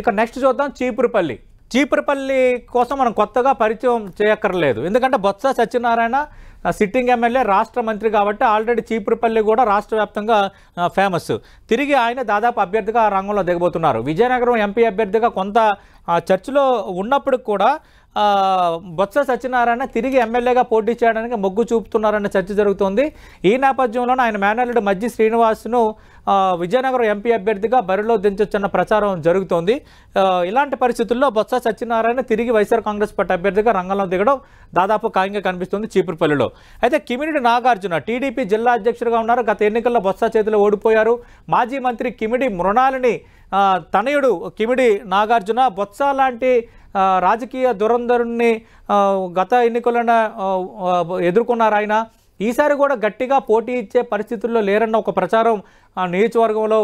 ఇక నెక్స్ట్ చూద్దాం చీపురుపల్లి చీపురుపల్లి కోసం మనం కొత్తగా పరిచయం చేయక్కర్లేదు ఎందుకంటే బొత్స సత్యనారాయణ సిట్టింగ్ ఎమ్మెల్యే రాష్ట్ర మంత్రి కాబట్టి ఆల్రెడీ చీపురుపల్లి కూడా రాష్ట్ర వ్యాప్తంగా ఫేమస్ తిరిగి ఆయన దాదాపు అభ్యర్థిగా రంగంలో దిగబోతున్నారు విజయనగరం ఎంపీ అభ్యర్థిగా కొంత చర్చలో ఉన్నప్పుడు కూడా బొత్స సత్యనారాయణ తిరిగి ఎమ్మెల్యేగా పోటీ చేయడానికి మొగ్గు చూపుతున్నారన్న చర్చ జరుగుతోంది ఈ నేపథ్యంలోనే ఆయన మేనల్లుడు మజ్జి శ్రీనివాస్ను విజయనగరం ఎంపీ అభ్యర్థిగా బరిలో దించొచ్చన్న ప్రచారం జరుగుతోంది ఇలాంటి పరిస్థితుల్లో బొత్స సత్యనారాయణ తిరిగి వైఎస్ఆర్ కాంగ్రెస్ పార్టీ అభ్యర్థిగా రంగంలో దిగడం దాదాపు ఖాయంగా కనిపిస్తుంది చీపురుపల్లిలో ఎన్నికల్లో అయితే కిమిడి నాగార్జున టీడీపీ జిల్లా అధ్యక్షుడిగా ఉన్నారు గత ఎన్నికల్లో బొత్స చేతిలో ఓడిపోయారు మాజీ మంత్రి కిమిడి మృణాలిని తనయుడు కిమిడి నాగార్జున బొత్స లాంటి రాజకీయ దురంధరుణ్ణి గత ఎన్నికలను ఎదుర్కొన్నారు ఆయన ఈసారి కూడా గట్టిగా పోటీ ఇచ్చే పరిస్థితుల్లో లేరన్న ఒక ప్రచారం నియోజకవర్గంలో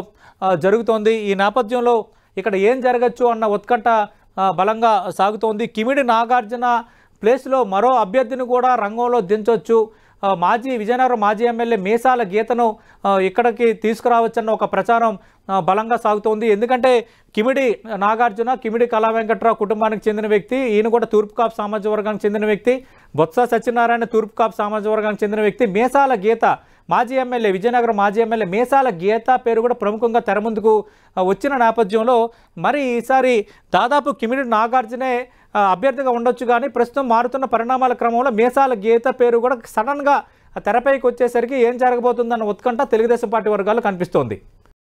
జరుగుతోంది ఈ నేపథ్యంలో ఇక్కడ ఏం జరగచ్చు అన్న ఉత్కంఠ బలంగా సాగుతోంది కిమిడి నాగార్జున ప్లేస్లో మరో అభ్యర్థిని కూడా రంగంలో దించవచ్చు మాజీ విజయనగరం మాజీ ఎమ్మెల్యే మీసాల గీతను ఇక్కడికి తీసుకురావచ్చన్న ఒక ప్రచారం బలంగా సాగుతోంది ఎందుకంటే కిమిడి నాగార్జున కిమిడి కళా వెంకట్రావు కుటుంబానికి చెందిన వ్యక్తి ఈయన కూడా తూర్పుకాపు సామాజిక వర్గానికి చెందిన వ్యక్తి బొత్స సత్యనారాయణ తూర్పుకాపు సామాజిక వర్గానికి చెందిన వ్యక్తి మీసాల గీత మాజీ ఎమ్మెల్యే విజయనగరం మాజీ ఎమ్మెల్యే మేసాల గీత పేరు కూడా ప్రముఖంగా తెర ముందుకు వచ్చిన నేపథ్యంలో మరి ఈసారి దాదాపు కిమిడి నాగార్జునే అభ్యర్థిగా ఉండొచ్చు కానీ ప్రస్తుతం మారుతున్న పరిణామాల క్రమంలో మేసాల గీత పేరు కూడా సడన్గా తెరపైకి వచ్చేసరికి ఏం జరగబోతుందన్న ఉత్కంఠ తెలుగుదేశం పార్టీ వర్గాలు కనిపిస్తోంది